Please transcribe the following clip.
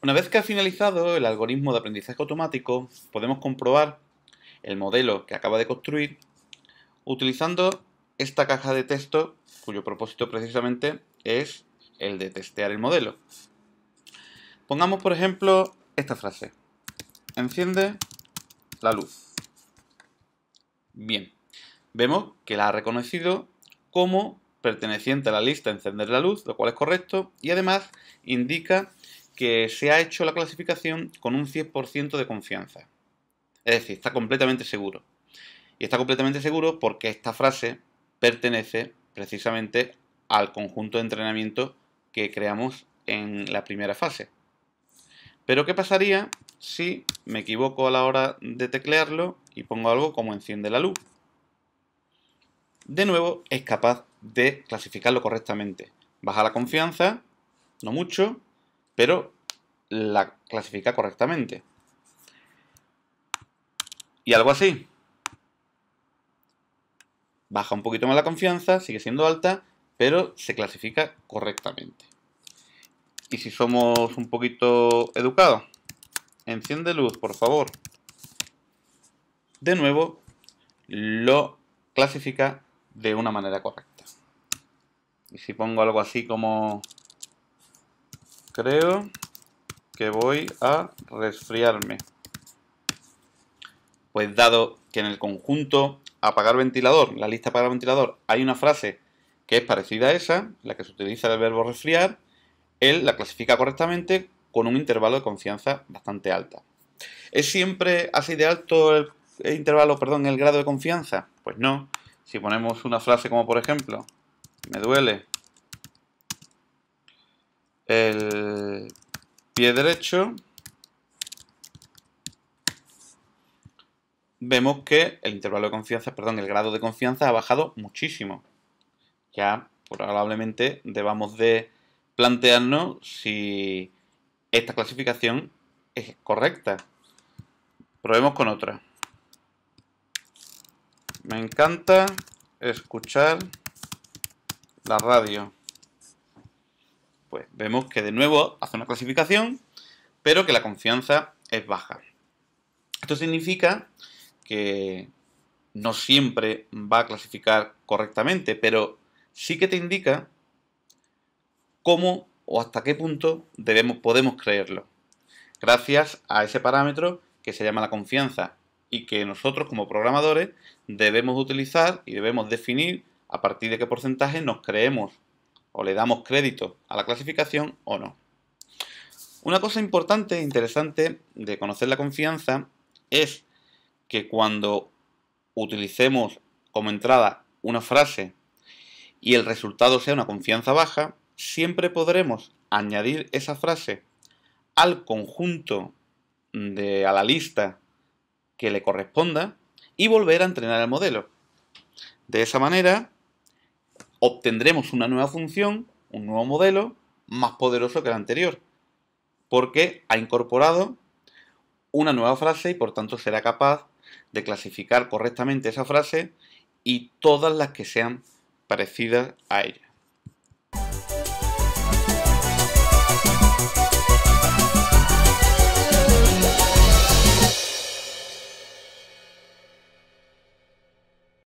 Una vez que ha finalizado el algoritmo de aprendizaje automático, podemos comprobar el modelo que acaba de construir utilizando esta caja de texto cuyo propósito precisamente es el de testear el modelo. Pongamos por ejemplo esta frase. Enciende la luz. Bien, vemos que la ha reconocido como perteneciente a la lista encender la luz, lo cual es correcto, y además indica que se ha hecho la clasificación con un 100% de confianza. Es decir, está completamente seguro. Y está completamente seguro porque esta frase pertenece precisamente al conjunto de entrenamiento que creamos en la primera fase. Pero ¿qué pasaría si me equivoco a la hora de teclearlo y pongo algo como enciende la luz? De nuevo, es capaz de clasificarlo correctamente. Baja la confianza, no mucho, pero la clasifica correctamente. Y algo así. Baja un poquito más la confianza, sigue siendo alta, pero se clasifica correctamente. Y si somos un poquito educados, enciende luz, por favor. De nuevo, lo clasifica de una manera correcta. Y si pongo algo así como creo que voy a resfriarme. Pues dado que en el conjunto apagar ventilador, la lista apagar ventilador, hay una frase que es parecida a esa, la que se utiliza el verbo resfriar, él la clasifica correctamente con un intervalo de confianza bastante alta. ¿Es siempre así de alto el, intervalo, perdón, el grado de confianza? Pues no. Si ponemos una frase como por ejemplo, me duele, el pie derecho, vemos que el intervalo de confianza, perdón, el grado de confianza ha bajado muchísimo. Ya probablemente debamos de plantearnos si esta clasificación es correcta. Probemos con otra. Me encanta escuchar la radio pues vemos que de nuevo hace una clasificación, pero que la confianza es baja. Esto significa que no siempre va a clasificar correctamente, pero sí que te indica cómo o hasta qué punto debemos, podemos creerlo. Gracias a ese parámetro que se llama la confianza y que nosotros como programadores debemos utilizar y debemos definir a partir de qué porcentaje nos creemos o le damos crédito a la clasificación o no. Una cosa importante e interesante de conocer la confianza es que cuando utilicemos como entrada una frase y el resultado sea una confianza baja, siempre podremos añadir esa frase al conjunto de a la lista que le corresponda y volver a entrenar el modelo. De esa manera obtendremos una nueva función, un nuevo modelo, más poderoso que el anterior, porque ha incorporado una nueva frase y por tanto será capaz de clasificar correctamente esa frase y todas las que sean parecidas a ella.